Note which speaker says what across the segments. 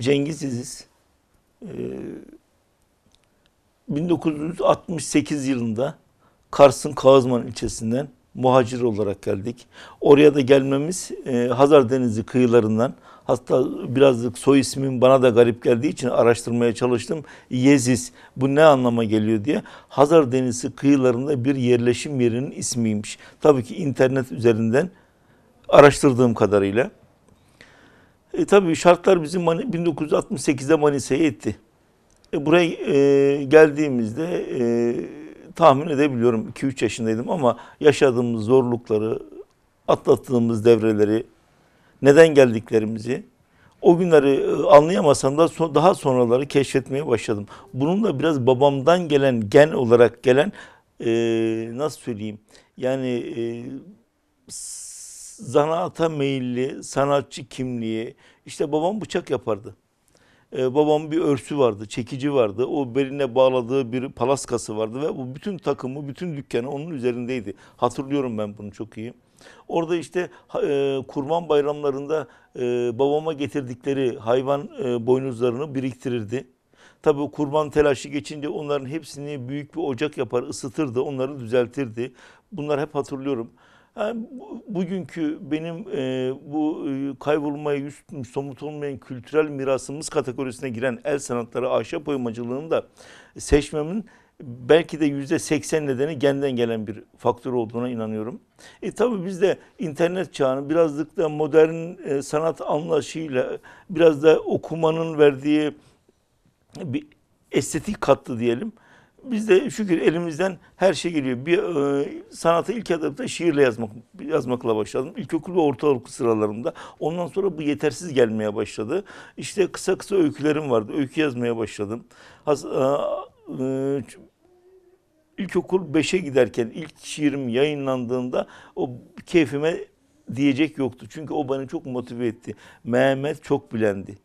Speaker 1: Cengiz'iz. Ee, 1968 yılında Kars'ın Kağızman ilçesinden muhacir olarak geldik. Oraya da gelmemiz e, Hazar Denizi kıyılarından hatta birazcık soy ismin bana da garip geldiği için araştırmaya çalıştım. Yeziz bu ne anlama geliyor diye. Hazar Denizi kıyılarında bir yerleşim yerinin ismiymiş. Tabii ki internet üzerinden araştırdığım kadarıyla. E, tabii şartlar bizim 1968'de Manisa'ya etti. E, buraya e, geldiğimizde e, tahmin edebiliyorum 2-3 yaşındaydım ama yaşadığımız zorlukları, atlattığımız devreleri, neden geldiklerimizi o günleri e, anlayamasam da daha sonraları keşfetmeye başladım. Bunun da biraz babamdan gelen, gen olarak gelen e, nasıl söyleyeyim yani e, zanaata meyilli, sanatçı kimliği. İşte babam bıçak yapardı. Ee, babamın bir örsü vardı, çekici vardı. O beline bağladığı bir palaskası vardı ve bu bütün takımı, bütün dükkanı onun üzerindeydi. Hatırlıyorum ben bunu çok iyi. Orada işte e, kurban bayramlarında e, babama getirdikleri hayvan e, boynuzlarını biriktirirdi. Tabii kurban telaşı geçince onların hepsini büyük bir ocak yapar, ısıtırdı, onları düzeltirdi. Bunlar hep hatırlıyorum. Yani bugünkü benim e, bu e, kaybolmaya üst somut olmayan kültürel mirasımız kategorisine giren el sanatları ahşap oymacılığını da seçmemin belki de yüzde seksen nedeni genden gelen bir faktör olduğuna inanıyorum. E tabi biz de internet çağının birazcık da modern e, sanat anlayışıyla biraz da okumanın verdiği bir estetik katlı diyelim biz de şükür elimizden her şey geliyor. Bir e, sanatı ilk adımda şiirle yazmak yazmakla başladım. İlkokul ve ortaokul sıralarında. Ondan sonra bu yetersiz gelmeye başladı. İşte kısa kısa öykülerim vardı. Öykü yazmaya başladım. Has, e, e ilkokul 5'e giderken ilk şiirim yayınlandığında o keyfime diyecek yoktu. Çünkü o beni çok motive etti. Mehmet çok bilendi.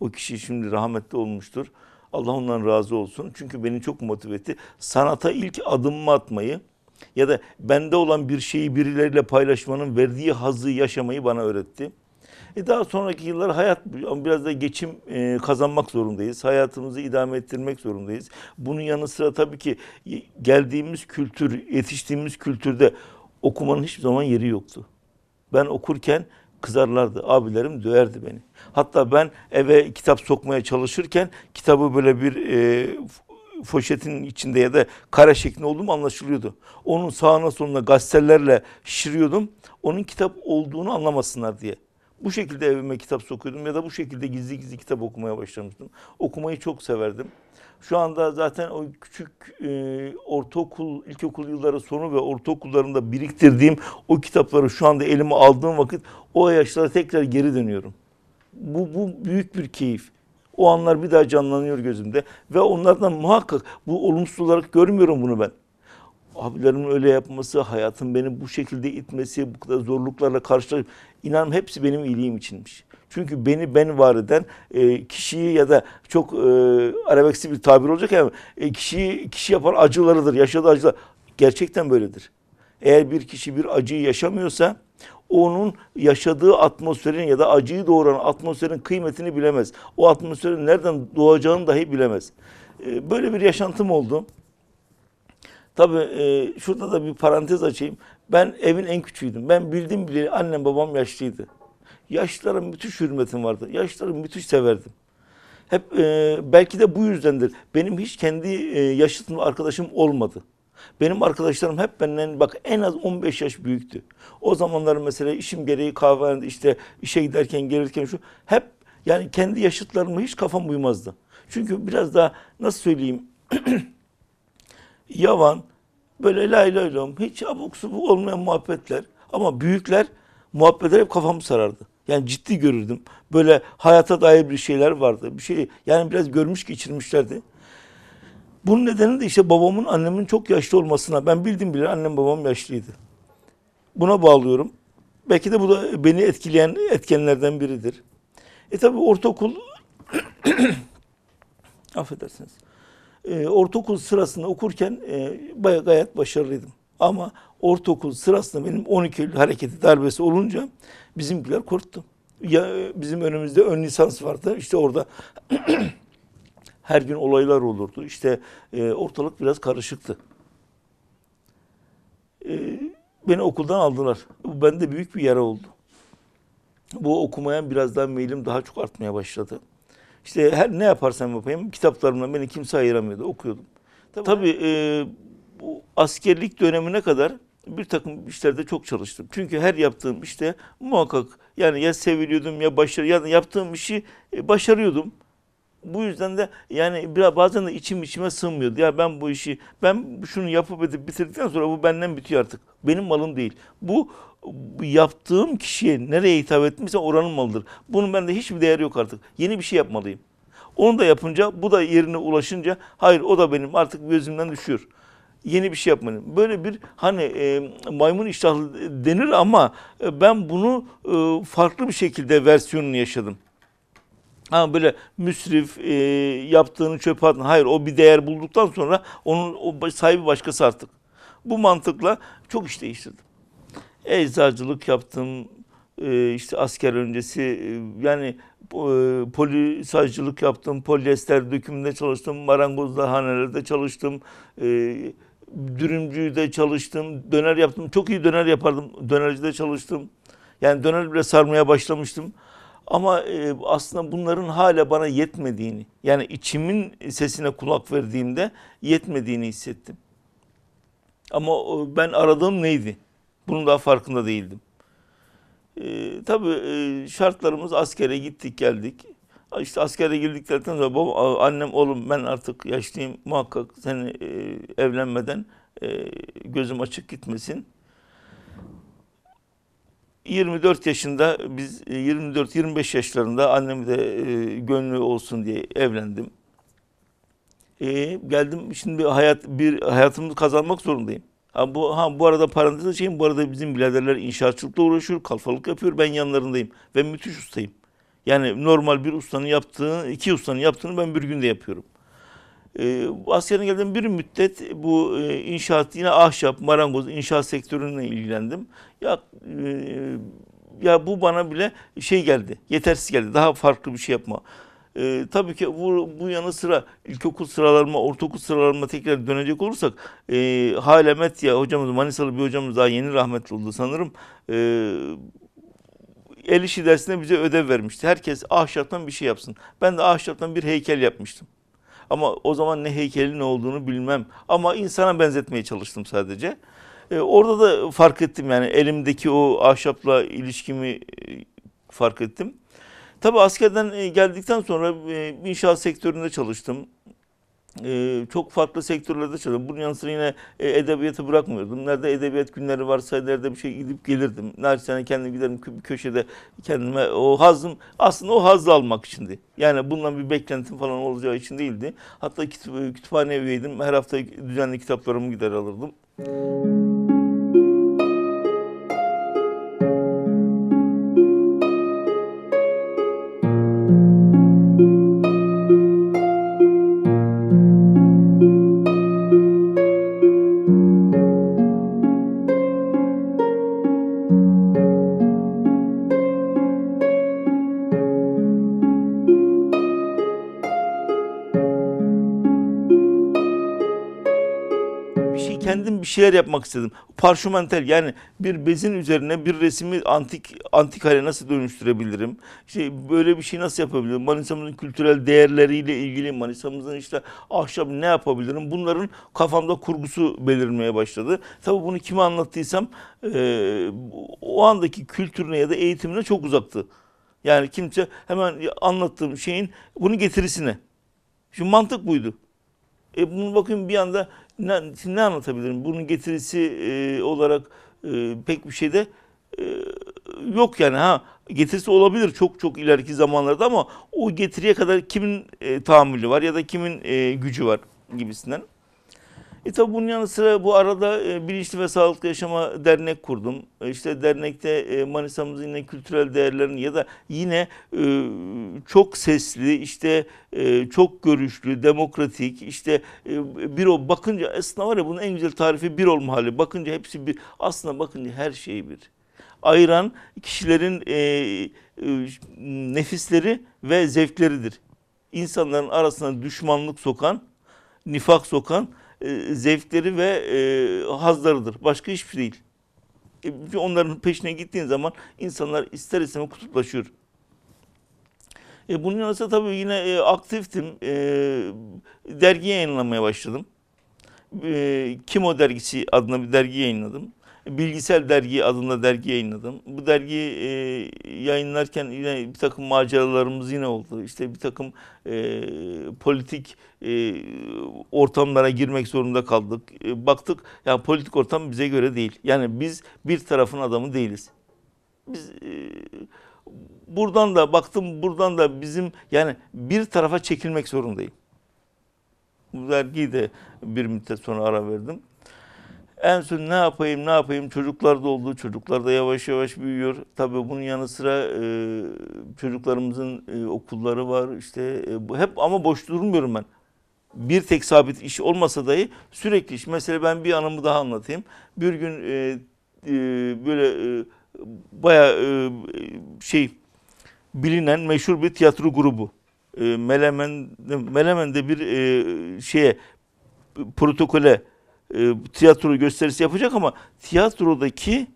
Speaker 1: O kişi şimdi rahmetli olmuştur. Allah ondan razı olsun. Çünkü beni çok motive etti. Sanata ilk adımımı atmayı ya da bende olan bir şeyi birileriyle paylaşmanın verdiği hazı yaşamayı bana öğretti. E daha sonraki yıllar hayat biraz da geçim e, kazanmak zorundayız. Hayatımızı idame ettirmek zorundayız. Bunun yanı sıra tabii ki geldiğimiz kültür, yetiştiğimiz kültürde okumanın hiçbir zaman yeri yoktu. Ben okurken kızarlardı. Abilerim döverdi beni. Hatta ben eve kitap sokmaya çalışırken kitabı böyle bir e, foşetin içinde ya da kare şeklinde olduğum anlaşılıyordu. Onun sağına soluna gazetelerle şişiriyordum. Onun kitap olduğunu anlamasınlar diye. Bu şekilde evime kitap sokuyordum ya da bu şekilde gizli gizli kitap okumaya başlamıştım. Okumayı çok severdim. Şu anda zaten o küçük e, ortaokul, ilkokul yılları sonu ve ortaokullarında biriktirdiğim o kitapları şu anda elime aldığım vakit o yaşlara tekrar geri dönüyorum. Bu, bu büyük bir keyif. O anlar bir daha canlanıyor gözümde ve onlardan muhakkak bu olumsuz olarak görmüyorum bunu ben abilerimin öyle yapması, hayatın beni bu şekilde itmesi, bu kadar zorluklarla karşılaşıp inan hepsi benim iyiliğim içinmiş. Çünkü beni ben var eden e, kişiyi ya da çok e, arabeksi bir tabir olacak ama e, kişiyi kişi yapar acılarıdır. Yaşadığı acılar. Gerçekten böyledir. Eğer bir kişi bir acıyı yaşamıyorsa onun yaşadığı atmosferin ya da acıyı doğuran atmosferin kıymetini bilemez. O atmosferin nereden doğacağını dahi bilemez. E, böyle bir yaşantım oldu. Tabii e, şurada da bir parantez açayım. Ben evin en küçüğüydüm. Ben bildim bile annem babam yaşlıydı. Yaşlılara müthiş hürmetim vardı. Yaşlıları müthiş severdim. Hep e, belki de bu yüzdendir. Benim hiç kendi e, yaşıtım arkadaşım olmadı. Benim arkadaşlarım hep benden bak en az 15 yaş büyüktü. O zamanlar mesela işim gereği kahvehanede işte işe giderken gelirken şu hep yani kendi yaşıtlarıma hiç kafam uymazdı. Çünkü biraz daha nasıl söyleyeyim yavan böyle lay lay lom hiç abuk subuk olmayan muhabbetler ama büyükler muhabbetler hep kafamı sarardı. Yani ciddi görürdüm. Böyle hayata dair bir şeyler vardı. Bir şey yani biraz görmüş geçirmişlerdi. Bunun nedeni de işte babamın annemin çok yaşlı olmasına. Ben bildim bile annem babam yaşlıydı. Buna bağlıyorum. Belki de bu da beni etkileyen etkenlerden biridir. E tabi ortaokul affedersiniz. E, ortaokul sırasında okurken e, bayağı gayet başarılıydım. Ama ortaokul sırasında benim 12 Eylül hareketi darbesi olunca bizimkiler korktu. Ya e, bizim önümüzde ön lisans vardı. İşte orada her gün olaylar olurdu. İşte e, ortalık biraz karışıktı. E, beni okuldan aldılar. Bu bende büyük bir yara oldu. Bu okumayan biraz daha meylim daha çok artmaya başladı. İşte her ne yaparsam yapayım kitaplarımdan beni kimse ayıramıyordu. Okuyordum. Tabii, Tabii e, bu askerlik dönemine kadar bir takım işlerde çok çalıştım. Çünkü her yaptığım işte muhakkak yani ya seviliyordum ya başarı ya yaptığım işi e, başarıyordum. Bu yüzden de yani biraz bazen de içim içime sığmıyordu. Ya ben bu işi ben şunu yapıp edip bitirdikten sonra bu benden bitiyor artık. Benim malım değil. Bu yaptığım kişiye nereye hitap etmişse oranın malıdır. Bunun bende hiçbir değeri yok artık. Yeni bir şey yapmalıyım. Onu da yapınca bu da yerine ulaşınca hayır o da benim artık gözümden düşüyor yeni bir şey yapmanın. Böyle bir hani e, maymun iştahlı denir ama e, ben bunu e, farklı bir şekilde versiyonunu yaşadım. Ha böyle müsrif e, yaptığını çöpe attın. Hayır o bir değer bulduktan sonra onun o sahibi başkası artık. Bu mantıkla çok iş değiştirdim. Eczacılık yaptım. E, işte asker öncesi e, yani e, polisajcılık yaptım. Polyester dökümünde çalıştım. Marangozda hanelerde çalıştım. E, dürümcüde çalıştım, döner yaptım. Çok iyi döner yapardım. Dönercide çalıştım. Yani döner bile sarmaya başlamıştım. Ama e, aslında bunların hala bana yetmediğini, yani içimin sesine kulak verdiğimde yetmediğini hissettim. Ama e, ben aradığım neydi? Bunun daha farkında değildim. E, tabii e, şartlarımız askere gittik geldik. İşte askere girdiklerden sonra baba, annem oğlum ben artık yaşlıyım muhakkak seni e, evlenmeden e, gözüm açık gitmesin. 24 yaşında biz 24-25 e, yaşlarında annem de e, gönlü olsun diye evlendim. E, geldim şimdi bir hayat bir hayatımı kazanmak zorundayım. Ha bu ha bu arada parantez açayım. Bu arada bizim biraderler inşaatçılıkla uğraşıyor, kalfalık yapıyor. Ben yanlarındayım ve müthiş ustayım. Yani normal bir ustanın yaptığını, iki ustanın yaptığını ben bir günde yapıyorum. E, askerden geldiğim bir müddet bu e, inşaat, yine ahşap, marangoz, inşaat sektörüne ilgilendim. Ya e, ya bu bana bile şey geldi, yetersiz geldi. Daha farklı bir şey yapma. Ee, tabii ki bu, bu yanı sıra ilkokul sıralarıma, ortaokul sıralarıma tekrar dönecek olursak e, Halemet ya hocamız, Manisalı bir hocamız daha yeni rahmetli oldu sanırım. E, el işi dersinde bize ödev vermişti. Herkes ahşaptan bir şey yapsın. Ben de ahşaptan bir heykel yapmıştım. Ama o zaman ne heykeli ne olduğunu bilmem. Ama insana benzetmeye çalıştım sadece. Ee, orada da fark ettim yani elimdeki o ahşapla ilişkimi e, fark ettim. Tabi askerden e, geldikten sonra e, inşaat sektöründe çalıştım e, çok farklı sektörlerde çalıştım. Bunun yanı sıra yine e, edebiyatı bırakmıyordum. Nerede edebiyat günleri varsa nerede bir şey gidip gelirdim. Naçizane kendim giderim köşede kendime o hazım aslında o hazı almak içindi. Yani bundan bir beklentim falan olacağı için değildi. Hatta kütüphane üyeydim. Her hafta düzenli kitaplarımı gider alırdım. Müzik şeyler yapmak istedim. Parşömentel yani bir bezin üzerine bir resmi antik antik hale nasıl dönüştürebilirim? İşte böyle bir şey nasıl yapabilirim? Manisa'mızın kültürel değerleriyle ilgili Manisa'mızın işte ahşabı ne yapabilirim? Bunların kafamda kurgusu belirmeye başladı. Tabii bunu kime anlattıysam e, o andaki kültürüne ya da eğitimine çok uzaktı. Yani kimse hemen anlattığım şeyin bunu getirisine. Şimdi mantık buydu. E bunu bakın bir anda ne, ne anlatabilirim? Bunun getirisi e, olarak e, pek bir şey de e, yok yani ha getirisi olabilir çok çok ileriki zamanlarda ama o getiriye kadar kimin e, tahammülü var ya da kimin e, gücü var gibisinden. E tabi bunun yanı sıra bu arada e, Bilinçli ve Sağlıklı Yaşama Dernek kurdum. E, işte dernekte e, Manisa'mızın yine kültürel değerlerini ya da yine e, çok sesli, işte e, çok görüşlü, demokratik, işte e, bir o bakınca aslında var ya bunun en güzel tarifi bir olma hali. Bakınca hepsi bir, aslında bakınca her şey bir. Ayıran kişilerin e, e, nefisleri ve zevkleridir. İnsanların arasına düşmanlık sokan, nifak sokan e, zevkleri ve e, hazlarıdır. Başka hiçbir şey değil. E, onların peşine gittiğin zaman insanlar ister istemez kutuplaşıyor. E, bunun yanı sıra tabii yine e, aktiftim. E, dergi yayınlamaya başladım. E, Kimo dergisi adına bir dergi yayınladım. Bilgisel Dergi adında dergi yayınladım. Bu dergi e, yayınlarken yine bir takım maceralarımız yine oldu. İşte bir takım e, politik e, ortamlara girmek zorunda kaldık. E, baktık yani politik ortam bize göre değil. Yani biz bir tarafın adamı değiliz. Biz e, buradan da baktım buradan da bizim yani bir tarafa çekilmek zorundayım. Bu dergiyi de bir müddet sonra ara verdim. En son ne yapayım ne yapayım çocuklar da oldu. Çocuklar da yavaş yavaş büyüyor. Tabii bunun yanı sıra e, çocuklarımızın e, okulları var. İşte e, bu, hep ama boş durmuyorum ben. Bir tek sabit iş olmasa dahi sürekli iş. Mesela ben bir anımı daha anlatayım. Bir gün e, e, böyle e, baya e, şey bilinen meşhur bir tiyatro grubu. E, Melemen Melemen'de bir e, şeye protokole e, tiyatro gösterisi yapacak ama tiyatrodaki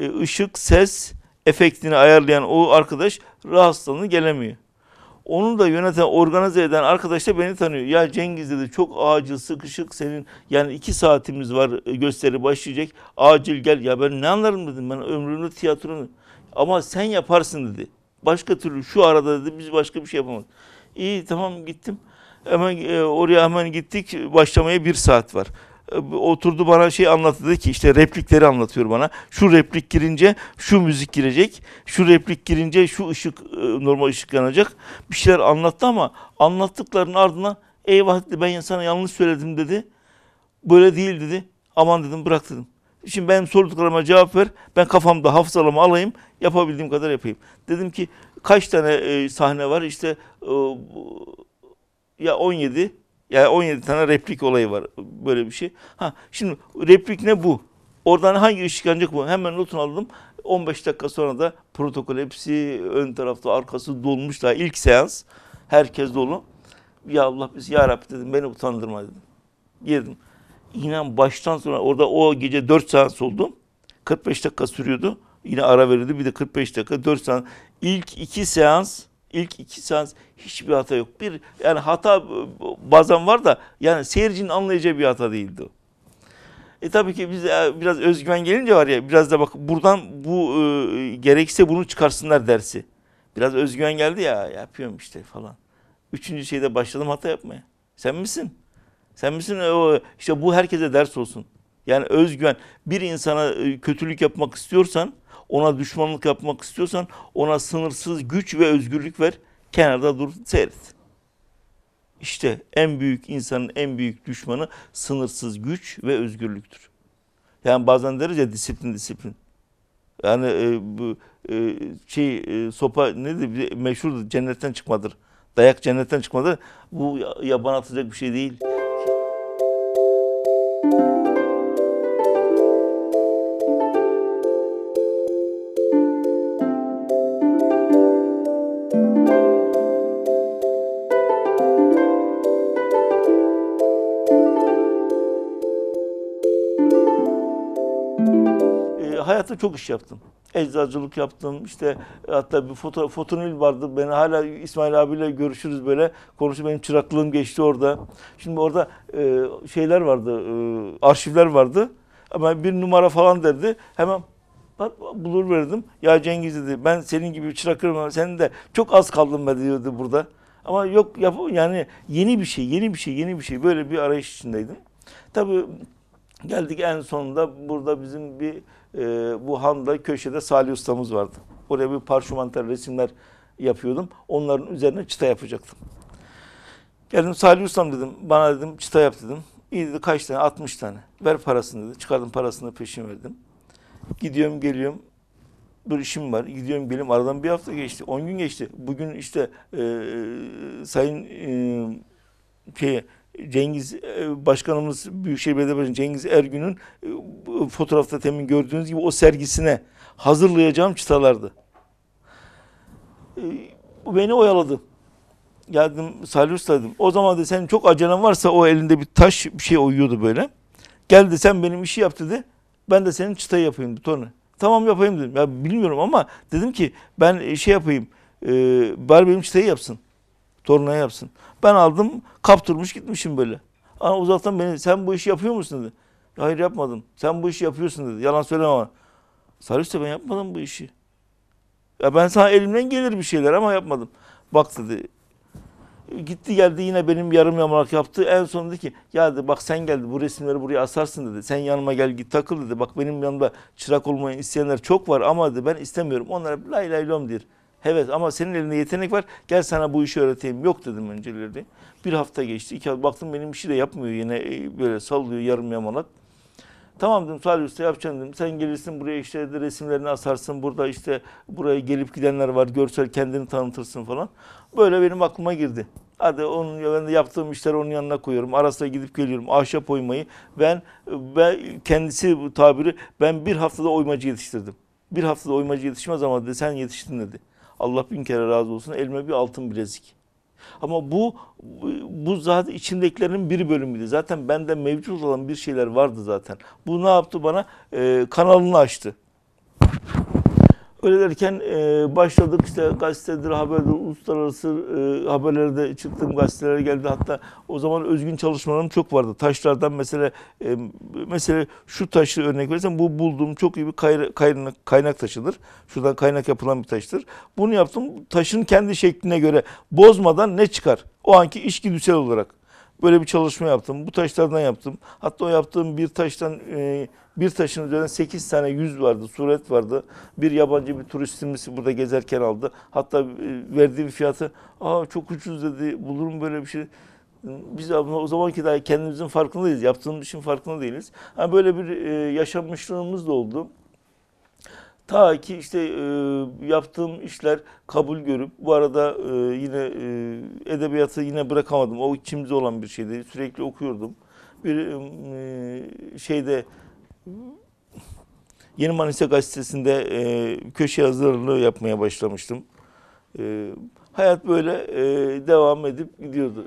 Speaker 1: e, ışık, ses efektini ayarlayan o arkadaş rahatsızlığını gelemiyor. Onu da yöneten, organize eden arkadaş da beni tanıyor. Ya Cengiz dedi çok acil, sıkışık senin yani iki saatimiz var e, gösteri başlayacak. Acil gel. Ya ben ne anlarım dedim ben ömrümde tiyatronu Ama sen yaparsın dedi. Başka türlü şu arada dedi biz başka bir şey yapamaz. İyi tamam gittim. Hemen e, oraya hemen gittik. Başlamaya bir saat var. Ee, oturdu bana şey anlattı dedi ki işte replikleri anlatıyor bana. Şu replik girince şu müzik girecek. Şu replik girince şu ışık e, normal ışık yanacak. Bir şeyler anlattı ama anlattıklarının ardına eyvah dedi ben sana yanlış söyledim dedi. Böyle değil dedi. Aman dedim bırak dedim. Şimdi benim sorduklarıma cevap ver. Ben kafamda hafızalama alayım. Yapabildiğim kadar yapayım. Dedim ki kaç tane e, sahne var? İşte e, ya 17 yani 17 tane replik olayı var. Böyle bir şey. Ha şimdi replik ne bu? Oradan hangi ışık yanacak bu? Hemen notunu aldım. 15 dakika sonra da protokol hepsi ön tarafta arkası dolmuş daha ilk seans. Herkes dolu. Ya Allah biz ya Rabbi dedim beni utandırma dedim. Girdim. İnan baştan sonra orada o gece 4 seans oldum. 45 dakika sürüyordu. Yine ara verildi. Bir de 45 dakika 4 seans. İlk iki seans ilk iki seans hiçbir hata yok. Bir yani hata e, bazen var da yani seyircinin anlayacağı bir hata değildi o. E tabii ki biz e, biraz özgüven gelince var ya biraz da bak buradan bu e, gerekse bunu çıkarsınlar dersi. Biraz özgüven geldi ya yapıyorum işte falan. Üçüncü şeyde başladım hata yapmaya. Sen misin? Sen misin? E, o, işte bu herkese ders olsun. Yani özgüven. Bir insana kötülük yapmak istiyorsan ona düşmanlık yapmak istiyorsan ona sınırsız güç ve özgürlük ver. Kenarda dur seyret. İşte en büyük insanın en büyük düşmanı sınırsız güç ve özgürlüktür. Yani bazen deriz ya disiplin disiplin. Yani e, bu, e, şey e, sopa nedir meşhurdur cennetten çıkmadır. Dayak cennetten çıkmadır. Bu yaban atacak bir şey değil. hayatımda çok iş yaptım. Eczacılık yaptım. İşte hatta bir foto, fotonil vardı. Ben hala İsmail abiyle görüşürüz böyle. Konuşu benim çıraklığım geçti orada. Şimdi orada e, şeyler vardı. E, arşivler vardı. Ama bir numara falan derdi. Hemen bulur verdim. Ya Cengiz dedi ben senin gibi çırakırım senin de çok az kaldım be diyordu burada. Ama yok yap yani yeni bir şey, yeni bir şey, yeni bir şey böyle bir arayış içindeydim. Tabii geldik en sonunda burada bizim bir e, bu handa köşede Salih ustamız vardı. Oraya bir parşümanter resimler yapıyordum. Onların üzerine çıta yapacaktım. Geldim Salih ustam dedim. Bana dedim çıta yap dedim. İyi dedi kaç tane? 60 tane. Ver parasını dedi. Çıkardım parasını peşin verdim. Gidiyorum geliyorum. Dur işim var. Gidiyorum geliyorum. Aradan bir hafta geçti. 10 gün geçti. Bugün işte e, sayın e, şey, Cengiz e, Başkanımız Büyükşehir Belediye Başkanı Cengiz Ergün'ün e, fotoğrafta temin gördüğünüz gibi o sergisine hazırlayacağım çıtalardı. E, bu beni oyaladı. Geldim Salih Usta dedim. O zaman da senin çok acelen varsa o elinde bir taş bir şey oyuyordu böyle. Geldi sen benim işi yap dedi. Ben de senin çıtayı yapayım tonu. Tamam yapayım dedim. Ya bilmiyorum ama dedim ki ben şey yapayım. E, bari benim çıtayı yapsın. Torna yapsın. Ben aldım kaptırmış gitmişim böyle. Ama uzaktan beni sen bu işi yapıyor musun dedi. Hayır yapmadım. Sen bu işi yapıyorsun dedi. Yalan söyleme bana. Sarı ben yapmadım bu işi. Ya ben sana elimden gelir bir şeyler ama yapmadım. Bak dedi. Gitti geldi yine benim yarım yamalak yaptı. En son dedi ki ya dedi, bak sen geldi bu resimleri buraya asarsın dedi. Sen yanıma gel git takıl dedi. Bak benim yanımda çırak olmayı isteyenler çok var ama dedi ben istemiyorum. Onlara lay lay lom der. Evet ama senin elinde yetenek var. Gel sana bu işi öğreteyim. Yok dedim önceleri. Bir hafta geçti. İki hafta baktım benim işi şey de yapmıyor yine. E, böyle sallıyor yarım yamalak. Tamam dedim Salih Usta yapacağım dedim. Sen gelirsin buraya işte de resimlerini asarsın. Burada işte buraya gelip gidenler var. Görsel kendini tanıtırsın falan. Böyle benim aklıma girdi. Hadi onun ben de yaptığım işleri onun yanına koyuyorum. Arasına gidip geliyorum. Ahşap oymayı ben, ben kendisi bu tabiri ben bir haftada oymacı yetiştirdim. Bir haftada oymacı yetişmez ama dedi sen yetiştin dedi. Allah bin kere razı olsun elime bir altın bilezik. Ama bu bu zaten içindekilerin bir bölümüydü. Zaten bende mevcut olan bir şeyler vardı zaten. Bu ne yaptı bana? Ee, kanalını açtı. Öyle derken e, başladık işte gazetedir, haberdir, uluslararası e, haberlerde çıktığım gazetelere geldi. Hatta o zaman özgün çalışmalarım çok vardı. Taşlardan mesela e, mesela şu taşı örnek verirsem bu bulduğum çok iyi bir kayra, kaynak, kaynak taşıdır. Şuradan kaynak yapılan bir taştır. Bunu yaptım. Taşın kendi şekline göre bozmadan ne çıkar? O anki işgüdüsel olarak. Böyle bir çalışma yaptım. Bu taşlardan yaptım. Hatta o yaptığım bir taştan e, bir taşın üzerinde 8 tane yüz vardı, suret vardı. Bir yabancı bir turistimiz burada gezerken aldı. Hatta e, verdiğim fiyatı, aa çok ucuz dedi, bulur mu böyle bir şey? Biz o zamanki daha kendimizin farkındayız, yaptığımız işin farkında değiliz. Yani böyle bir e, yaşanmışlığımız da oldu. Ta ki işte e, yaptığım işler kabul görüp bu arada e, yine e, edebiyatı yine bırakamadım. O içimde olan bir şeydi. Sürekli okuyordum. Bir e, e şeyde Yeni Manisa Gazetesi'nde e, köşe yazılarını yapmaya başlamıştım. E, hayat böyle e, devam edip gidiyordu.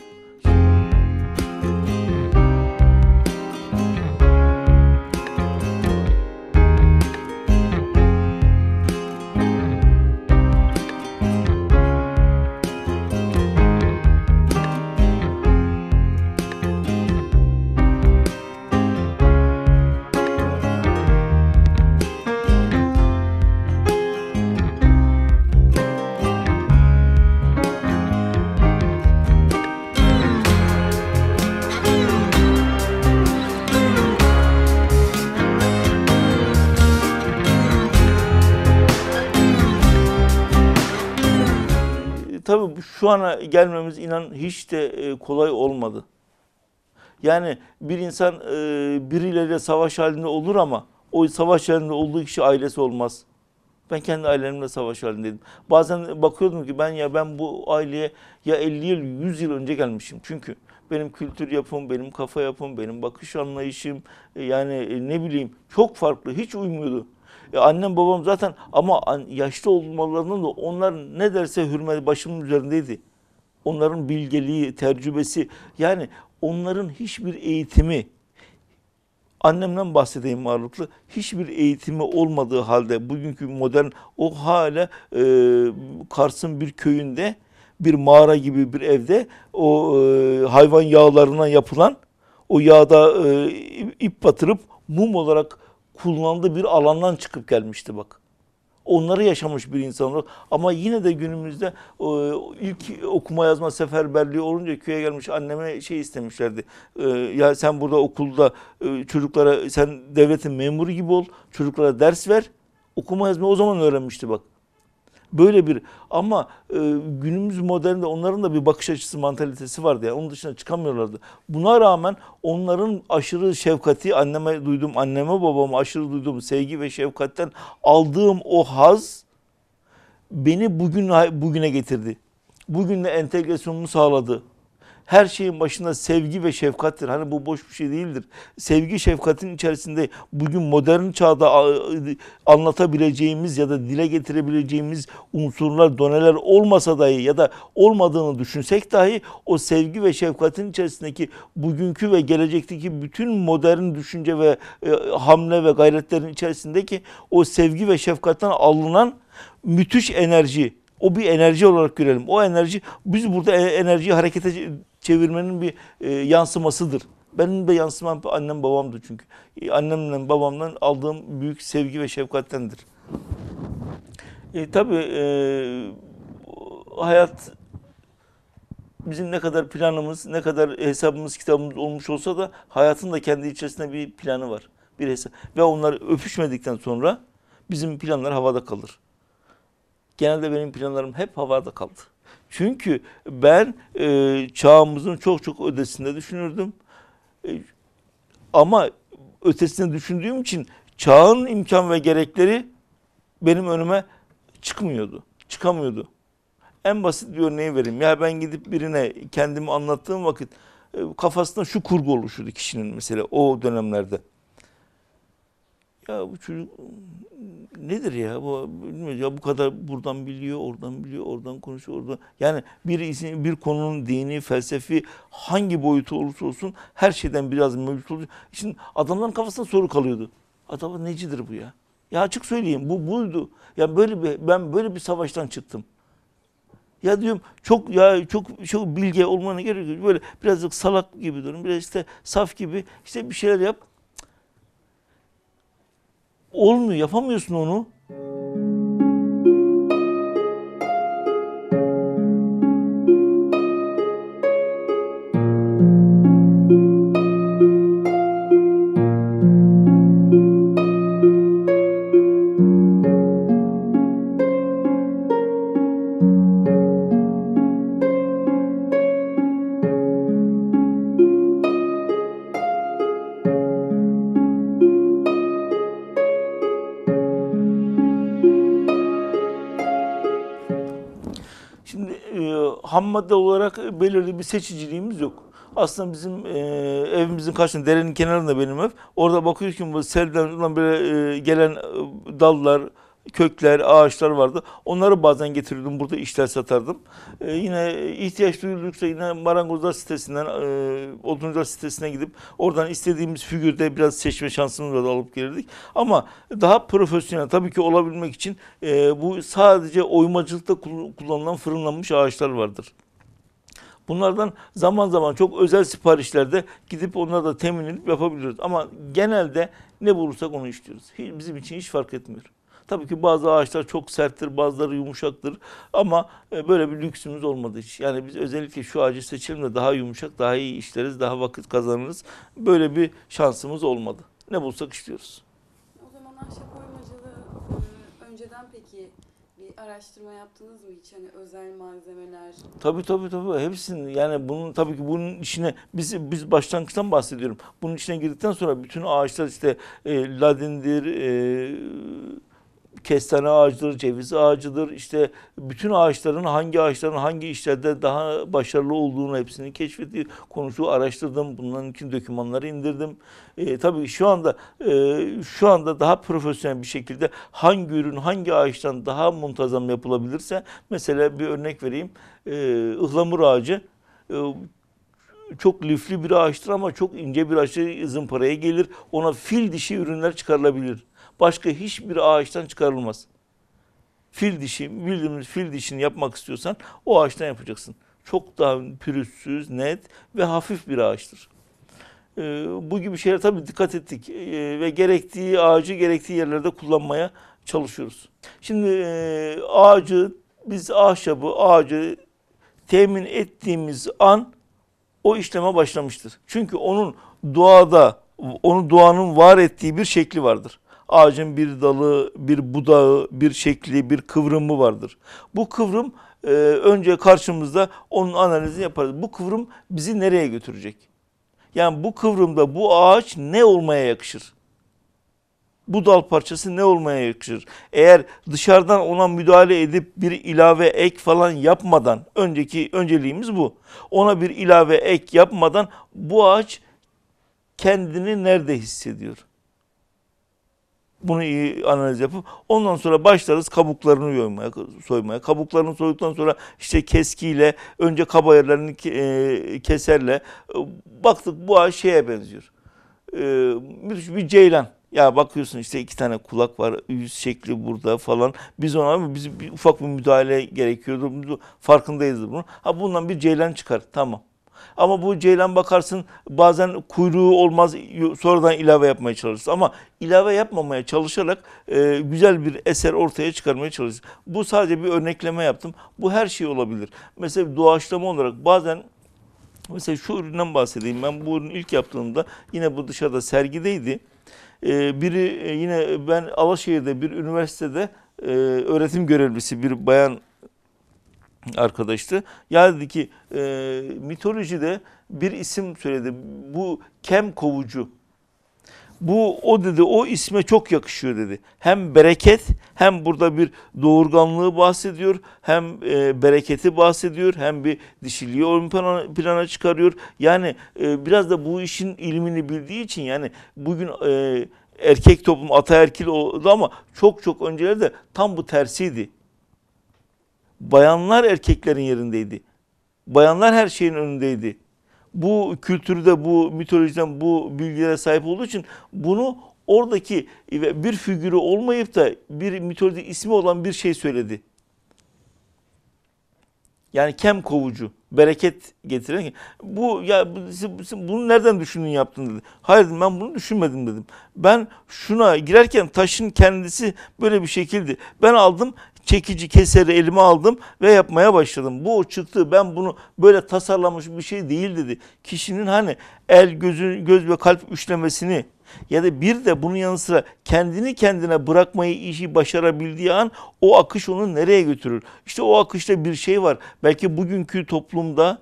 Speaker 1: tabii şu ana gelmemiz inan hiç de e, kolay olmadı. Yani bir insan e, birileriyle savaş halinde olur ama o savaş halinde olduğu kişi ailesi olmaz. Ben kendi ailemle savaş halindeydim. Bazen bakıyordum ki ben ya ben bu aileye ya 50 yıl 100 yıl önce gelmişim. Çünkü benim kültür yapım, benim kafa yapım, benim bakış anlayışım e, yani ne bileyim çok farklı hiç uymuyordu. E annem babam zaten ama yaşlı olmalarından da onlar ne derse hürmet başımın üzerindeydi. Onların bilgeliği, tecrübesi yani onların hiçbir eğitimi annemden bahsedeyim ağırlıklı hiçbir eğitimi olmadığı halde bugünkü modern o hala e, Kars'ın bir köyünde bir mağara gibi bir evde o e, hayvan yağlarına yapılan o yağda e, ip batırıp mum olarak kullandığı bir alandan çıkıp gelmişti bak. Onları yaşamış bir insan olarak ama yine de günümüzde e, ilk okuma yazma seferberliği olunca köye gelmiş anneme şey istemişlerdi. E, ya sen burada okulda e, çocuklara sen devletin memuru gibi ol, çocuklara ders ver. Okuma yazma o zaman öğrenmişti bak. Böyle bir ama e, günümüz moderninde onların da bir bakış açısı mantalitesi vardı. Yani onun dışına çıkamıyorlardı. Buna rağmen onların aşırı şefkati anneme duydum, anneme babama aşırı duyduğum sevgi ve şefkatten aldığım o haz beni bugün bugüne getirdi. Bugünle entegrasyonumu sağladı. Her şeyin başında sevgi ve şefkattir. Hani bu boş bir şey değildir. Sevgi şefkatin içerisinde bugün modern çağda anlatabileceğimiz ya da dile getirebileceğimiz unsurlar, doneler olmasa dahi ya da olmadığını düşünsek dahi o sevgi ve şefkatin içerisindeki bugünkü ve gelecekteki bütün modern düşünce ve e, hamle ve gayretlerin içerisindeki o sevgi ve şefkatten alınan müthiş enerji o bir enerji olarak görelim. O enerji biz burada e, enerjiyi harekete çevirmenin bir e, yansımasıdır. Benim de yansımam annem babamdı çünkü. E, annemle babamdan aldığım büyük sevgi ve şefkattendir. E, tabii e, hayat bizim ne kadar planımız, ne kadar hesabımız, kitabımız olmuş olsa da hayatın da kendi içerisinde bir planı var. Bir hesap. Ve onlar öpüşmedikten sonra bizim planlar havada kalır. Genelde benim planlarım hep havada kaldı. Çünkü ben e, çağımızın çok çok ötesinde düşünürdüm. E, ama ötesinde düşündüğüm için çağın imkan ve gerekleri benim önüme çıkmıyordu. Çıkamıyordu. En basit bir örneği vereyim. Ya ben gidip birine kendimi anlattığım vakit e, kafasında şu kurgu oluşurdu kişinin mesela o dönemlerde. Ya bu çocuk nedir ya bu bilmiyorum ya bu kadar buradan biliyor, oradan biliyor, oradan konuşuyor, oradan. Yani bir isim, bir konunun dini, felsefi hangi boyutu olursa olsun her şeyden biraz mevcut oluyor. Şimdi adamların kafasında soru kalıyordu. Acaba necidir bu ya? Ya açık söyleyeyim bu buydu. Ya böyle bir ben böyle bir savaştan çıktım. Ya diyorum çok ya çok çok bilge olmana gerek yok. Böyle birazcık salak gibi durum, Biraz işte saf gibi işte bir şeyler yap. Olmuyor, yapamıyorsun onu. ham madde olarak belirli bir seçiciliğimiz yok. Aslında bizim e, evimizin karşısında derenin kenarında benim ev. Orada bakıyorsun ki bu selden böyle e, gelen e, dallar, kökler, ağaçlar vardı. Onları bazen getirirdim burada işler satardım. E, yine ihtiyaç duyulduysa yine marangozlar sitesinden, e, oduncular sitesine gidip oradan istediğimiz figürde biraz seçme şansımızla da alıp gelirdik. Ama daha profesyonel tabii ki olabilmek için e, bu sadece oymacılıkta kullanılan fırınlanmış ağaçlar vardır. Bunlardan zaman zaman çok özel siparişlerde gidip onları da temin edip yapabiliyoruz. Ama genelde ne bulursak onu işliyoruz. Hiç, bizim için hiç fark etmiyor. Tabii ki bazı ağaçlar çok serttir, bazıları yumuşaktır ama e, böyle bir lüksümüz olmadı hiç. Yani biz özellikle şu ağacı seçelim de daha yumuşak, daha iyi işleriz, daha vakit kazanırız. Böyle bir şansımız olmadı. Ne bulsak işliyoruz. O zaman ahşap oymacılığı e, önceden peki bir araştırma yaptınız mı hiç hani özel malzemeler? Tabii tabii tabii hepsini yani bunun tabii ki bunun içine biz biz başlangıçtan bahsediyorum. Bunun içine girdikten sonra bütün ağaçlar işte e, ladindir, e, kestane ağacıdır, ceviz ağacıdır. İşte bütün ağaçların hangi ağaçların hangi işlerde daha başarılı olduğunu hepsini keşfetti, konusu araştırdım. Bunların için dokümanları indirdim. E, tabii şu anda e, şu anda daha profesyonel bir şekilde hangi ürün hangi ağaçtan daha muntazam yapılabilirse mesela bir örnek vereyim. E, ıhlamur ağacı e, çok lifli bir ağaçtır ama çok ince bir ağaçtır zımparaya gelir. Ona fil dişi ürünler çıkarılabilir başka hiçbir ağaçtan çıkarılmaz. Fil dişi, bildiğimiz fil dişini yapmak istiyorsan o ağaçtan yapacaksın. Çok daha pürüzsüz, net ve hafif bir ağaçtır. Ee, bu gibi şeyler tabii dikkat ettik ee, ve gerektiği ağacı gerektiği yerlerde kullanmaya çalışıyoruz. Şimdi e, ağacı, biz ahşabı, ağacı temin ettiğimiz an o işleme başlamıştır. Çünkü onun doğada, onu doğanın var ettiği bir şekli vardır. Ağacın bir dalı, bir budağı, bir şekli, bir kıvrımı vardır. Bu kıvrım e, önce karşımızda onun analizini yaparız. Bu kıvrım bizi nereye götürecek? Yani bu kıvrımda bu ağaç ne olmaya yakışır? bu dal parçası ne olmaya yakışır? Eğer dışarıdan ona müdahale edip bir ilave ek falan yapmadan önceki önceliğimiz bu. Ona bir ilave ek yapmadan bu ağaç kendini nerede hissediyor? Bunu iyi analiz yapıp ondan sonra başlarız kabuklarını yoymaya, soymaya. Kabuklarını soyduktan sonra işte keskiyle önce kaba yerlerini e, keserle e, baktık bu ağaç şeye benziyor. Bir, e, bir ceylan. Ya bakıyorsun işte iki tane kulak var, yüz şekli burada falan. Biz ona biz bir, ufak bir müdahale gerekiyordu. Farkındayız bunu. Ha bundan bir ceylan çıkar. Tamam. Ama bu ceylan bakarsın bazen kuyruğu olmaz sonradan ilave yapmaya çalışırız. Ama ilave yapmamaya çalışarak e, güzel bir eser ortaya çıkarmaya çalışırız. Bu sadece bir örnekleme yaptım. Bu her şey olabilir. Mesela doğaçlama olarak bazen mesela şu üründen bahsedeyim. Ben bu ürünü ilk yaptığımda yine bu dışarıda sergideydi. E, biri e, yine ben Alaşehir'de bir üniversitede e, öğretim görevlisi bir bayan arkadaştı. Ya dedi ki e, mitolojide bir isim söyledi. Bu kem kovucu. Bu o dedi o isme çok yakışıyor dedi. Hem bereket hem burada bir doğurganlığı bahsediyor. Hem e, bereketi bahsediyor. Hem bir dişiliği ön plana, plana çıkarıyor. Yani e, biraz da bu işin ilmini bildiği için yani bugün e, erkek toplum ataerkil oldu ama çok çok öncelerde tam bu tersiydi. Bayanlar erkeklerin yerindeydi. Bayanlar her şeyin önündeydi. Bu kültürde, bu mitolojiden, bu bilgilere sahip olduğu için bunu oradaki bir figürü olmayıp da bir mitolojide ismi olan bir şey söyledi. Yani kem kovucu, bereket getiren. Bu ya bunu nereden düşündün yaptın dedi. Hayır dedim, ben bunu düşünmedim dedim. Ben şuna girerken taşın kendisi böyle bir şekildi. Ben aldım çekici keseri elime aldım ve yapmaya başladım. Bu çıktı ben bunu böyle tasarlamış bir şey değil dedi. Kişinin hani el gözü, göz ve kalp üçlemesini ya da bir de bunun yanı sıra kendini kendine bırakmayı işi başarabildiği an o akış onu nereye götürür? İşte o akışta bir şey var. Belki bugünkü toplumda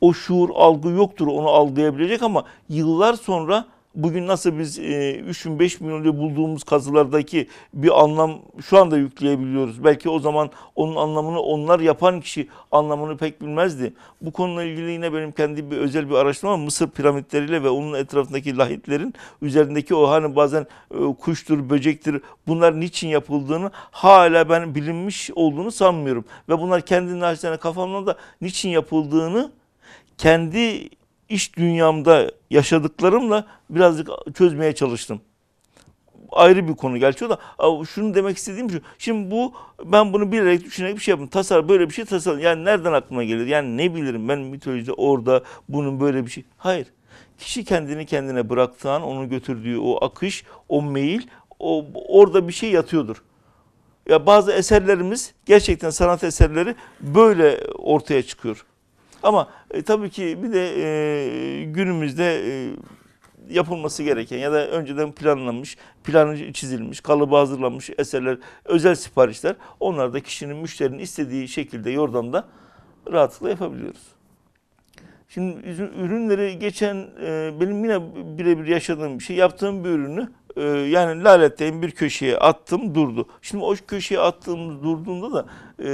Speaker 1: o şuur algı yoktur onu algılayabilecek ama yıllar sonra bugün nasıl biz e, 3 bin 5 bin oluyor bulduğumuz kazılardaki bir anlam şu anda yükleyebiliyoruz. Belki o zaman onun anlamını onlar yapan kişi anlamını pek bilmezdi. Bu konuyla ilgili yine benim kendi bir özel bir araştırma Mısır piramitleriyle ve onun etrafındaki lahitlerin üzerindeki o hani bazen e, kuştur, böcektir bunlar niçin yapıldığını hala ben bilinmiş olduğunu sanmıyorum. Ve bunlar kendi naçizane kafamda da niçin yapıldığını kendi iş dünyamda yaşadıklarımla birazcık çözmeye çalıştım. Ayrı bir konu gerçi o da şunu demek istediğim şu. Şimdi bu ben bunu bilerek düşünerek bir şey yaptım. Tasar böyle bir şey tasar. Yani nereden aklıma gelir? Yani ne bilirim ben mitolojide orada bunun böyle bir şey. Hayır. Kişi kendini kendine bıraktığın onu götürdüğü o akış, o meyil o, orada bir şey yatıyordur. Ya bazı eserlerimiz gerçekten sanat eserleri böyle ortaya çıkıyor. Ama e, tabii ki bir de e, günümüzde e, yapılması gereken ya da önceden planlanmış, planı çizilmiş, kalıbı hazırlanmış eserler, özel siparişler onlar da kişinin, müşterinin istediği şekilde yordamda rahatlıkla yapabiliyoruz. Şimdi ürünleri geçen e, benim yine birebir yaşadığım bir şey. Yaptığım bir ürünü e, yani laletteyim bir köşeye attım durdu. Şimdi o köşeye attığım durduğunda da e,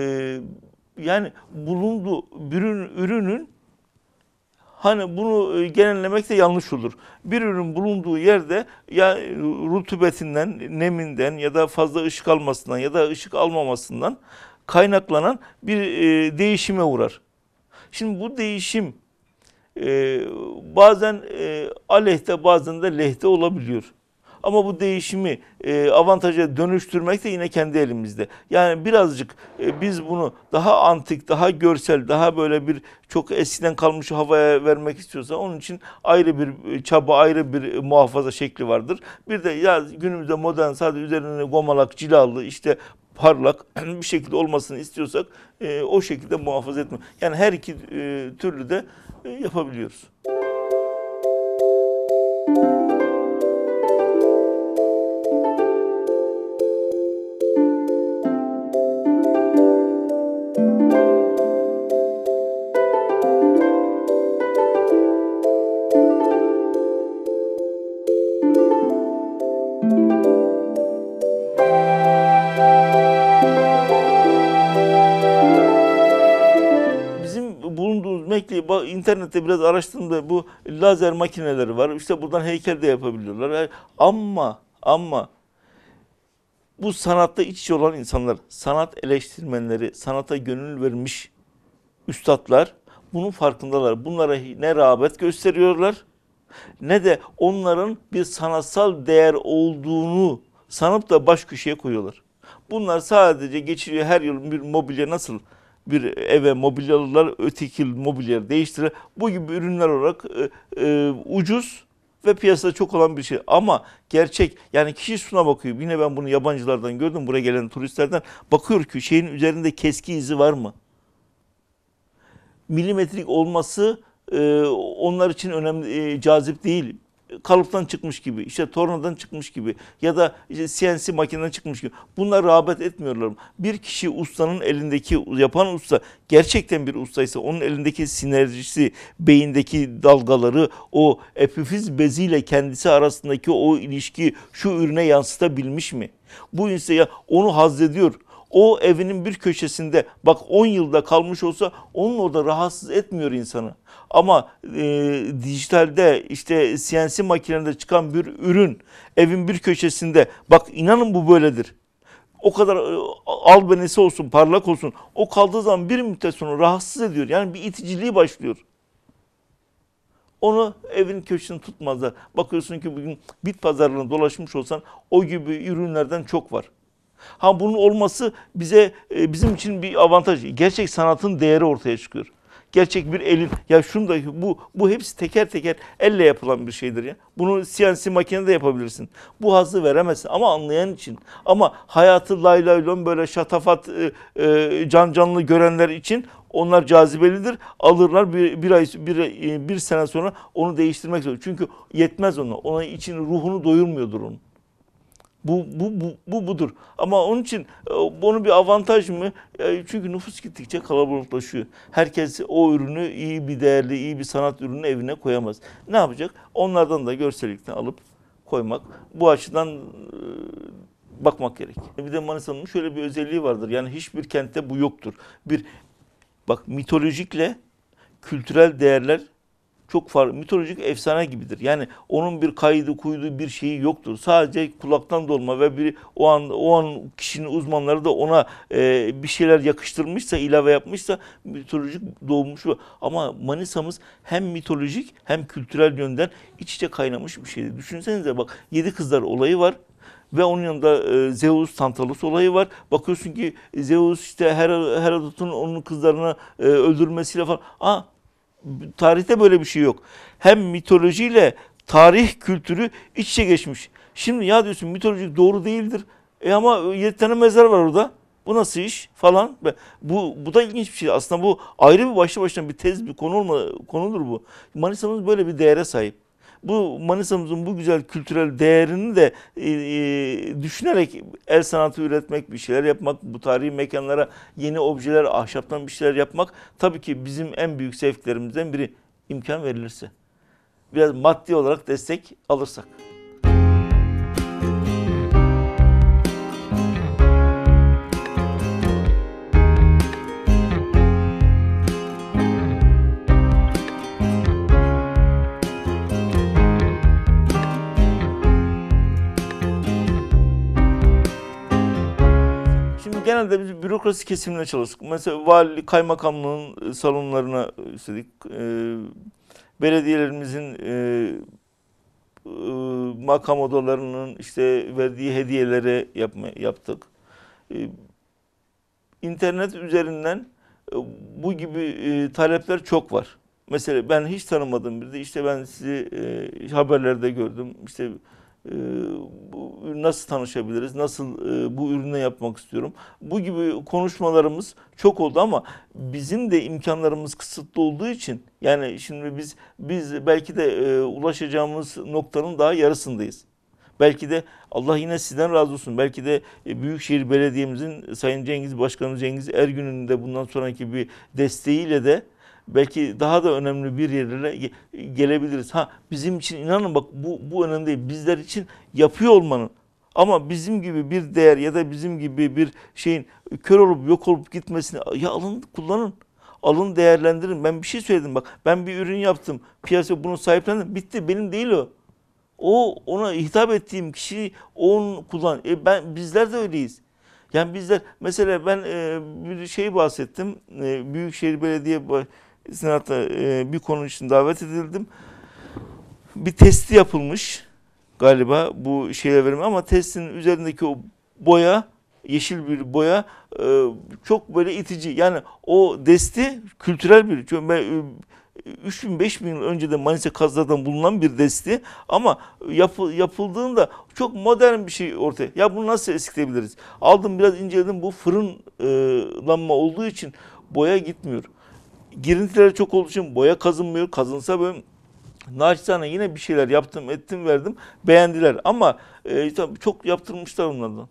Speaker 1: yani bulunduğu ürün, ürünün hani bunu e, genellemek de yanlış olur. Bir ürün bulunduğu yerde ya rutubetinden, neminden ya da fazla ışık almasından ya da ışık almamasından kaynaklanan bir e, değişime uğrar. Şimdi bu değişim e, bazen e, aleyhte bazen de lehte olabiliyor. Ama bu değişimi e, avantaja dönüştürmek de yine kendi elimizde. Yani birazcık e, biz bunu daha antik, daha görsel, daha böyle bir çok eskiden kalmış havaya vermek istiyorsa onun için ayrı bir e, çaba, ayrı bir e, muhafaza şekli vardır. Bir de ya günümüzde modern sadece üzerine gomalak, cilalı işte parlak bir şekilde olmasını istiyorsak e, o şekilde muhafaza etme. Yani her iki e, türlü de e, yapabiliyoruz. Müzik internette biraz araştırdım bu lazer makineleri var. İşte buradan heykel de yapabiliyorlar. Ama ama bu sanatta iç içe olan insanlar, sanat eleştirmenleri, sanata gönül vermiş üstadlar bunun farkındalar. Bunlara ne rağbet gösteriyorlar ne de onların bir sanatsal değer olduğunu sanıp da baş köşeye koyuyorlar. Bunlar sadece geçiriyor her yıl bir mobilya nasıl bir eve mobilyalılar öteki mobilyaları değiştirir. Bu gibi ürünler olarak e, e, ucuz ve piyasada çok olan bir şey. Ama gerçek yani kişi şuna bakıyor. Yine ben bunu yabancılardan gördüm buraya gelen turistlerden. Bakıyor ki şeyin üzerinde keski izi var mı? Milimetrik olması e, onlar için önemli e, cazip değil kalıptan çıkmış gibi, işte tornadan çıkmış gibi ya da işte CNC makineden çıkmış gibi. Bunlar rağbet etmiyorlar. Bir kişi ustanın elindeki yapan usta gerçekten bir ustaysa onun elindeki sinerjisi, beyindeki dalgaları, o epifiz beziyle kendisi arasındaki o ilişki şu ürüne yansıtabilmiş mi? Bu insan ya onu hazlediyor o evinin bir köşesinde bak 10 yılda kalmış olsa onun orada rahatsız etmiyor insanı. Ama e, dijitalde işte CNC makinelerinde çıkan bir ürün evin bir köşesinde bak inanın bu böyledir o kadar e, albenesi olsun, parlak olsun. O kaldığı zaman bir müddet sonra rahatsız ediyor. Yani bir iticiliği başlıyor. Onu evin köşesini tutmazlar. Bakıyorsun ki bugün bit pazarlarına dolaşmış olsan o gibi ürünlerden çok var. Ha bunun olması bize e, bizim için bir avantaj. Gerçek sanatın değeri ortaya çıkıyor. Gerçek bir elin ya şunu da bu bu hepsi teker teker elle yapılan bir şeydir ya. Bunu CNC makinede yapabilirsin. Bu hazzı veremezsin ama anlayan için. Ama hayatı laylaylon böyle şatafat e, e, can canlı görenler için onlar cazibelidir. Alırlar bir, bir ay bir, e, bir sene sonra onu değiştirmek zorunda. Çünkü yetmez ona. Onun için ruhunu doyurmuyordur onun. Bu, bu, bu, bu budur. Ama onun için e, bunu bir avantaj mı? E, çünkü nüfus gittikçe kalabalıklaşıyor. Herkes o ürünü iyi bir değerli, iyi bir sanat ürünü evine koyamaz. Ne yapacak? Onlardan da görsellikten alıp koymak. Bu açıdan e, bakmak gerek. Bir de Manisa'nın şöyle bir özelliği vardır. Yani hiçbir kentte bu yoktur. Bir bak mitolojikle kültürel değerler çok farklı mitolojik efsane gibidir. Yani onun bir kaydı kuydu bir şeyi yoktur. Sadece kulaktan dolma ve bir o an o an kişinin uzmanları da ona e, bir şeyler yakıştırmışsa, ilave yapmışsa mitolojik doğmuş. Ama Manisa'mız hem mitolojik hem kültürel yönden iç içe kaynamış bir şeydir. Düşünsenize bak yedi kızlar olayı var ve onun yanında e, Zeus Tantalus olayı var. Bakıyorsun ki Zeus işte Her Herodot'un onun kızlarını e, öldürmesiyle falan. Aa tarihte böyle bir şey yok. Hem mitolojiyle tarih kültürü iç içe geçmiş. Şimdi ya diyorsun mitoloji doğru değildir. E ama 7 tane mezar var orada. Bu nasıl iş falan. Bu, bu da ilginç bir şey. Aslında bu ayrı bir başlı başına bir tez bir konu olma, konudur bu. Manisa'mız böyle bir değere sahip bu Manisa'mızın bu güzel kültürel değerini de e, e, düşünerek el sanatı üretmek, bir şeyler yapmak, bu tarihi mekanlara yeni objeler, ahşaptan bir şeyler yapmak tabii ki bizim en büyük sevklerimizden biri imkan verilirse. Biraz maddi olarak destek alırsak. bürokrasi kesimine çalıştık. Mesela vali, kaymakamlığın e, salonlarına istedik. E, belediyelerimizin e, e makam odalarının işte verdiği hediyelere yapma, yaptık. E, internet üzerinden e, bu gibi e, talepler çok var. Mesela ben hiç tanımadım bir de işte ben sizi e, haberlerde gördüm. İşte ee, nasıl tanışabiliriz, nasıl e, bu ürünü yapmak istiyorum. Bu gibi konuşmalarımız çok oldu ama bizim de imkanlarımız kısıtlı olduğu için yani şimdi biz biz belki de e, ulaşacağımız noktanın daha yarısındayız. Belki de Allah yine sizden razı olsun. Belki de e, Büyükşehir Belediye'mizin Sayın Cengiz Başkanımız Cengiz Ergün'ün de bundan sonraki bir desteğiyle de belki daha da önemli bir yerlere gelebiliriz. Ha bizim için inanın bak bu bu önemli değil. Bizler için yapıyor olmanın ama bizim gibi bir değer ya da bizim gibi bir şeyin kör olup yok olup gitmesini ya alın kullanın. Alın değerlendirin. Ben bir şey söyledim bak. Ben bir ürün yaptım. Piyasa bunu sahiplendi. Bitti. Benim değil o. O ona hitap ettiğim kişi onu kullan. E ben bizler de öyleyiz. Yani bizler mesela ben e, bir şey bahsettim. E, Büyükşehir Belediye Senata e, bir konu için davet edildim. Bir testi yapılmış galiba bu şeyle verim ama testin üzerindeki o boya yeşil bir boya e, çok böyle itici. Yani o desti kültürel bir çünkü ben, 3000 e, 5000 yıl önce de Manisa kazlardan bulunan bir desti ama yapı, yapıldığında çok modern bir şey ortaya. Ya bunu nasıl eskitebiliriz? Aldım biraz inceledim bu fırınlanma olduğu için boya gitmiyor. Girintiler çok olduğu için boya kazınmıyor. Kazınsa böyle naçizane yine bir şeyler yaptım, ettim, verdim. Beğendiler ama e, çok yaptırmışlar onlardan.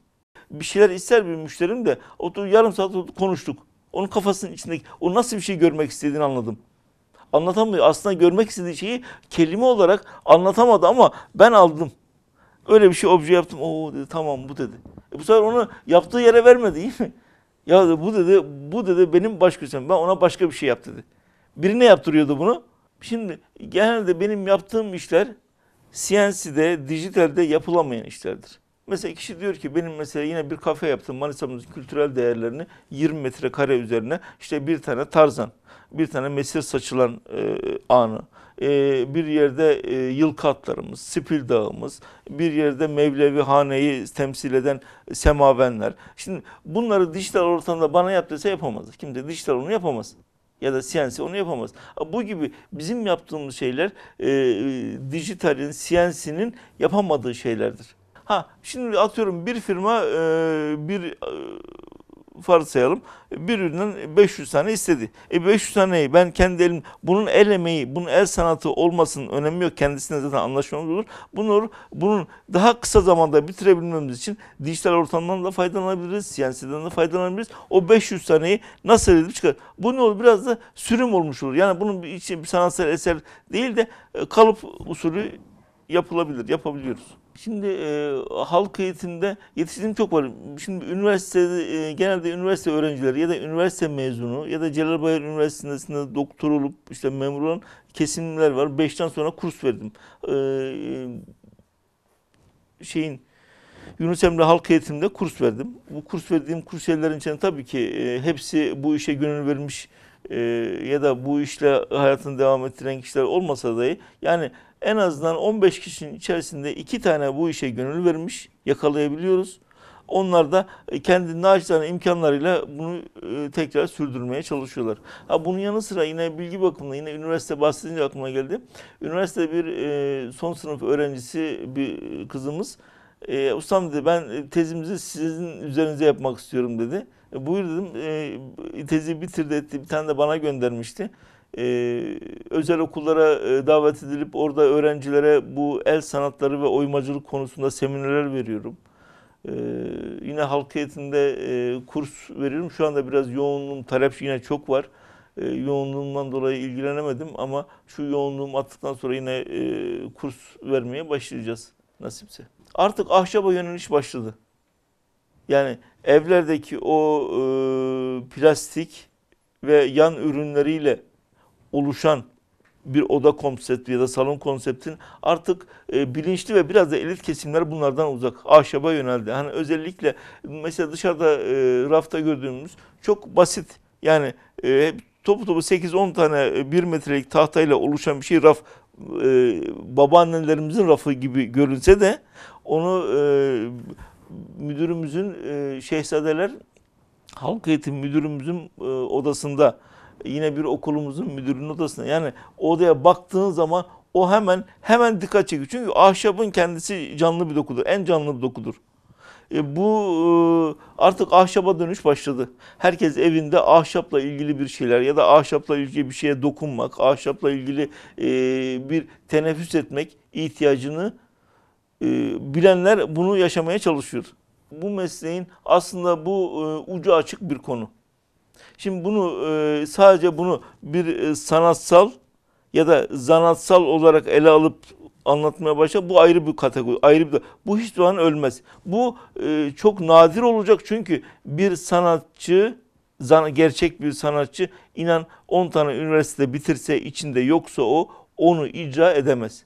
Speaker 1: Bir şeyler ister bir müşterim de otur yarım saat otur, konuştuk. Onun kafasının içindeki o nasıl bir şey görmek istediğini anladım. Anlatamıyor. Aslında görmek istediği şeyi kelime olarak anlatamadı ama ben aldım. Öyle bir şey obje yaptım. Oo dedi tamam bu dedi. E, bu sefer onu yaptığı yere vermedi değil mi? Ya bu dedi, bu dedi benim baş köşem. Ben ona başka bir şey yap dedi. Birine yaptırıyordu bunu. Şimdi genelde benim yaptığım işler CNC'de, dijitalde yapılamayan işlerdir. Mesela kişi diyor ki benim mesela yine bir kafe yaptım Manisa'mızın kültürel değerlerini 20 metrekare üzerine işte bir tane tarzan, bir tane mesir saçılan e, anı, e, bir yerde e, Yılkatlarımız, Sipil Dağımız, bir yerde Mevlevi Hane'yi temsil eden Semavenler. Şimdi bunları dijital ortamda bana yap dese yapamaz. Kimse dijital onu yapamaz. Ya da siyensi onu yapamaz. Bu gibi bizim yaptığımız şeyler e, dijitalin, siyensinin yapamadığı şeylerdir. Ha şimdi atıyorum bir firma e, bir e, varsayalım. Birbirinden 500 tane istedi. E 500 taneyi ben kendi elim, bunun el emeği, bunun el sanatı olmasının önemi yok. Kendisine zaten anlaşmamız olur. Bunu, bunun daha kısa zamanda bitirebilmemiz için dijital ortamdan da faydalanabiliriz. Siyaseten de faydalanabiliriz. O 500 taneyi nasıl edip çıkar? Bu ne olur? Biraz da sürüm olmuş olur. Yani bunun için bir sanatsal eser değil de e, kalıp usulü yapılabilir, yapabiliyoruz. Şimdi e, halk eğitimde yetiştiğim çok var. Şimdi üniversitede e, genelde üniversite öğrencileri ya da üniversite mezunu ya da Celal Bayar Üniversitesi'nde doktor olup işte memur olan kesimler var. Beşten sonra kurs verdim. E, e şeyin Yunus Emre Halk Eğitim'de kurs verdim. Bu kurs verdiğim kursiyerlerin içinde tabii ki e, hepsi bu işe gönül vermiş e, ya da bu işle hayatını devam ettiren kişiler olmasa dahi yani en azından 15 kişinin içerisinde iki tane bu işe gönül vermiş yakalayabiliyoruz. Onlar da e, kendi naçizane imkanlarıyla bunu e, tekrar sürdürmeye çalışıyorlar. Ha bunun yanı sıra yine bilgi bakımında yine üniversite bahsedince aklıma geldi. Üniversite bir e, son sınıf öğrencisi bir kızımız. ustam dedi ben tezimizi sizin üzerinize yapmak istiyorum dedi. buyur dedim tezi bitirdi etti bir tane de bana göndermişti e, özel okullara e, davet edilip orada öğrencilere bu el sanatları ve oymacılık konusunda seminerler veriyorum. E, yine halk eğitimde e, kurs veriyorum. Şu anda biraz yoğunluğum, talep yine çok var. E, yoğunluğumdan dolayı ilgilenemedim ama şu yoğunluğum attıktan sonra yine e, kurs vermeye başlayacağız nasipse. Artık ahşaba yöneliş başladı. Yani evlerdeki o e, plastik ve yan ürünleriyle oluşan bir oda konsepti ya da salon konseptin artık e, bilinçli ve biraz da elit kesimler bunlardan uzak. Ahşaba yöneldi. Hani özellikle mesela dışarıda e, rafta gördüğümüz çok basit yani e, topu topu 8-10 tane 1 e, metrelik tahtayla oluşan bir şey raf e, babaannelerimizin rafı gibi görünse de onu e, müdürümüzün e, şehzadeler halk eğitim müdürümüzün e, odasında yine bir okulumuzun müdürünün odasına yani odaya baktığın zaman o hemen hemen dikkat çekiyor. Çünkü ahşabın kendisi canlı bir dokudur. En canlı bir dokudur. E, bu e, artık ahşaba dönüş başladı. Herkes evinde ahşapla ilgili bir şeyler ya da ahşapla ilgili bir şeye dokunmak, ahşapla ilgili e, bir teneffüs etmek ihtiyacını e, bilenler bunu yaşamaya çalışıyor. Bu mesleğin aslında bu ucu açık bir konu. Şimdi bunu e, sadece bunu bir e, sanatsal ya da zanatsal olarak ele alıp anlatmaya başla bu ayrı bir kategori ayrı bir bu hiç zaman ölmez. Bu e, çok nadir olacak çünkü bir sanatçı gerçek bir sanatçı inan 10 tane üniversite bitirse içinde yoksa o onu icra edemez.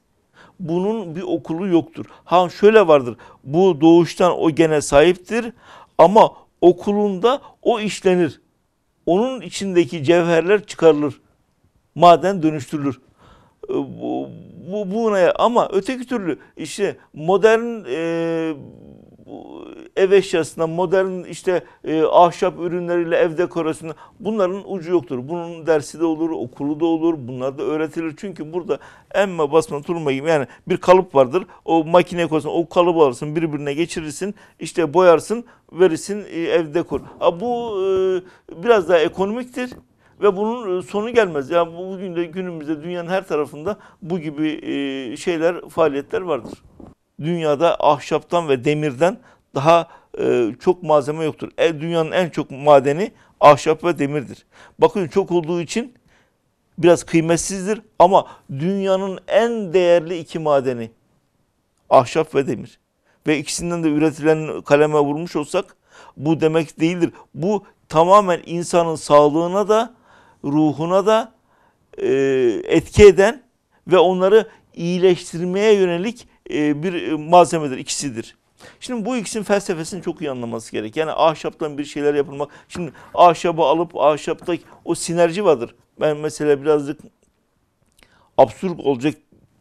Speaker 1: Bunun bir okulu yoktur. Ha şöyle vardır. Bu doğuştan o gene sahiptir ama okulunda o işlenir onun içindeki cevherler çıkarılır. Maden dönüştürülür. Ee, bu, bu buna ama öteki türlü işte modern e, ev eşyasına, modern işte e, ahşap ürünleriyle ev dekorasyonu bunların ucu yoktur. Bunun dersi de olur, okulu da olur, bunlar da öğretilir. Çünkü burada emme basma turma gibi yani bir kalıp vardır. O makineye koysun, o kalıbı alırsın, birbirine geçirirsin, işte boyarsın, verirsin e, ev dekor. Ha, bu e, biraz daha ekonomiktir ve bunun e, sonu gelmez. Yani bugün de günümüzde dünyanın her tarafında bu gibi e, şeyler, faaliyetler vardır dünyada ahşaptan ve demirden daha e, çok malzeme yoktur. E, dünyanın en çok madeni ahşap ve demirdir. Bakın çok olduğu için biraz kıymetsizdir ama dünyanın en değerli iki madeni ahşap ve demir. Ve ikisinden de üretilen kaleme vurmuş olsak bu demek değildir. Bu tamamen insanın sağlığına da ruhuna da e, etki eden ve onları iyileştirmeye yönelik e, bir e, malzemedir, ikisidir. Şimdi bu ikisinin felsefesini çok iyi anlaması gerek. Yani ahşaptan bir şeyler yapılmak. Şimdi ahşabı alıp ahşapta o sinerji vardır. Ben mesela birazcık absürt olacak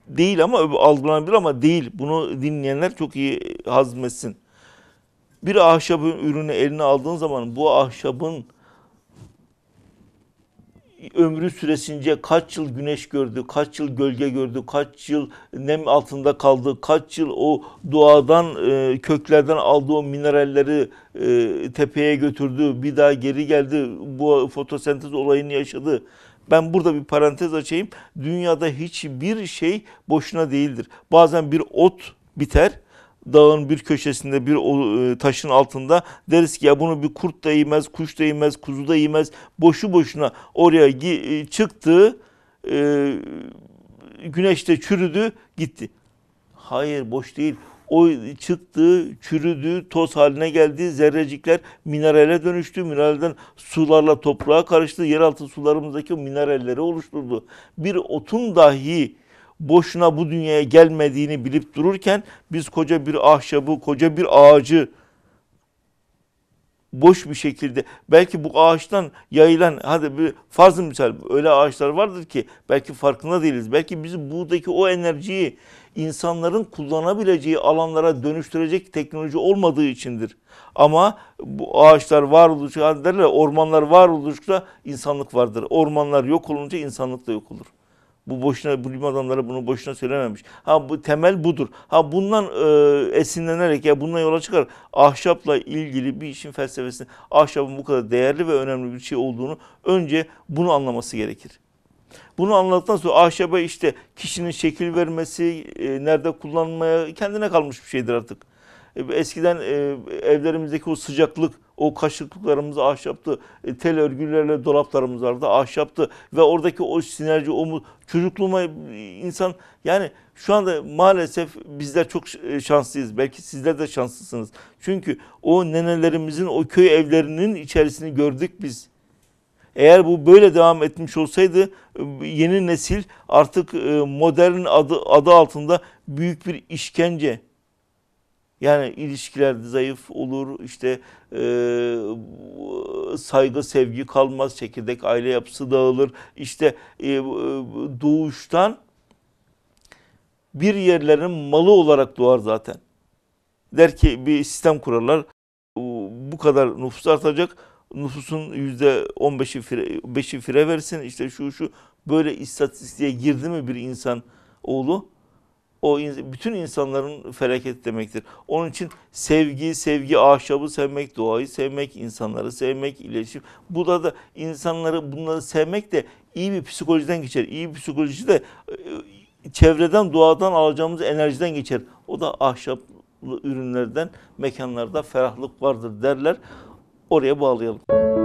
Speaker 1: değil ama algılanabilir ama değil. Bunu dinleyenler çok iyi hazmetsin. Bir ahşabın ürünü eline aldığın zaman bu ahşabın ömrü süresince kaç yıl güneş gördü, kaç yıl gölge gördü, kaç yıl nem altında kaldı, kaç yıl o doğadan, e, köklerden aldığı mineralleri e, tepeye götürdü, bir daha geri geldi, bu fotosentez olayını yaşadı. Ben burada bir parantez açayım. Dünyada hiçbir şey boşuna değildir. Bazen bir ot biter, dağın bir köşesinde bir e, taşın altında deriz ki ya bunu bir kurt da yemez, kuş da yemez, kuzu da yemez. Boşu boşuna oraya e, çıktı, e, güneşte çürüdü, gitti. Hayır boş değil. O çıktı, çürüdü, toz haline geldi. Zerrecikler minerale dönüştü. Mineralden sularla toprağa karıştı. Yeraltı sularımızdaki o mineralleri oluşturdu. Bir otun dahi boşuna bu dünyaya gelmediğini bilip dururken biz koca bir ahşabı, koca bir ağacı boş bir şekilde belki bu ağaçtan yayılan hadi bir farzı misal öyle ağaçlar vardır ki belki farkında değiliz. Belki bizi buradaki o enerjiyi insanların kullanabileceği alanlara dönüştürecek teknoloji olmadığı içindir. Ama bu ağaçlar var oldukça derler ormanlar var oldukça insanlık vardır. Ormanlar yok olunca insanlık da yok olur. Bu boşuna bu bilim adamları bunu boşuna söylememiş. Ha bu temel budur. Ha bundan e, esinlenerek ya bundan yola çıkar ahşapla ilgili bir işin felsefesini ahşabın bu kadar değerli ve önemli bir şey olduğunu önce bunu anlaması gerekir. Bunu anladıktan sonra ahşaba işte kişinin şekil vermesi, e, nerede kullanmaya kendine kalmış bir şeydir artık. E, eskiden e, evlerimizdeki o sıcaklık, o kaşıklıklarımız ahşaptı. E, tel örgülerle dolaplarımız vardı ahşaptı. Ve oradaki o sinerji, o çocukluğuma e, insan yani şu anda maalesef bizler çok e, şanslıyız. Belki sizler de şanslısınız. Çünkü o nenelerimizin o köy evlerinin içerisini gördük biz. Eğer bu böyle devam etmiş olsaydı e, yeni nesil artık modern adı, adı altında büyük bir işkence, yani ilişkiler zayıf olur, işte e, saygı, sevgi kalmaz, çekirdek aile yapısı dağılır. İşte e, e doğuştan bir yerlerin malı olarak doğar zaten. Der ki bir sistem kurarlar, bu kadar nüfus artacak, nüfusun yüzde on beşi fire versin, işte şu şu böyle istatistiğe girdi mi bir insan oğlu? o in, bütün insanların felaket demektir. Onun için sevgi, sevgi ahşabı sevmek, doğayı sevmek, insanları sevmek, iletişim. Bu da da insanları bunları sevmek de iyi bir psikolojiden geçer. İyi bir psikoloji de e, çevreden, doğadan alacağımız enerjiden geçer. O da ahşap ürünlerden, mekanlarda ferahlık vardır derler. Oraya bağlayalım.